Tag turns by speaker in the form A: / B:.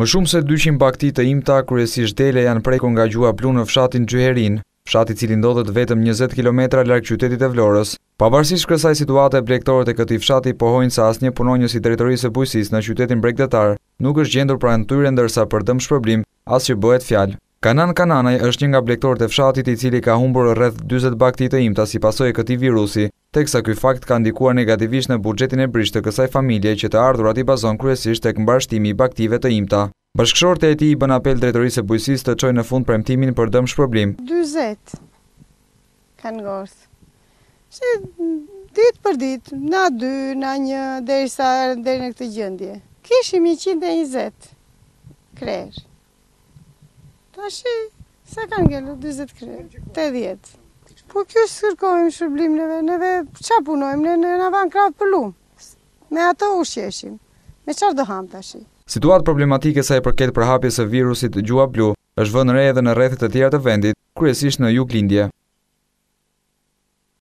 A: Më shumë se 200 bakti të imta, kryesisht dele janë preku nga gjua blu në fshatin Gjuherin, fshati cili ndodhet vetëm 20 km larkë qytetit e Vlorës, pavarësisht kësaj situate e blektorët e këti fshati pohojnë sa asnje punonjës i teritorisë e bujësis në qytetin bregdetar, nuk është gjendur pra në tyre ndërsa për dëmë shpërblim, asë që bëhet fjalë. Kanan Kananaj është një nga blektorët e fshatit i cili ka humbur rrëth 20 bakti të imta si pasoj e këti virusi, teksa ky fakt ka ndikuar negativisht në bugjetin e brishtë të kësaj familje që të ardhurat i bazon kryesisht tek mbarështimi i baktive të imta. Bashkëshorët e ti i bën apel drejtorisë e bujësis të qoj në fund premtimin për dëmë shpërblim.
B: 20 kanë gorsë. Që ditë për ditë, na 2, na një, dhe i sa dhe në këtë gjëndje. Kishim 120 krerë.
C: Ta shi, sa kanë gëllu 20 krerë?
B: 80. Po kjo është kërkojmë shërblim në vetë, qa punojmë, ne në, në van kratë për lumë, me ato u sheshim, me qarë do hamë të shi.
A: Situatë problematike sa i përket për hapjes e virusit gjua blu, është vënë re edhe në rrethet e tjera të vendit, kryesisht në juk lindje.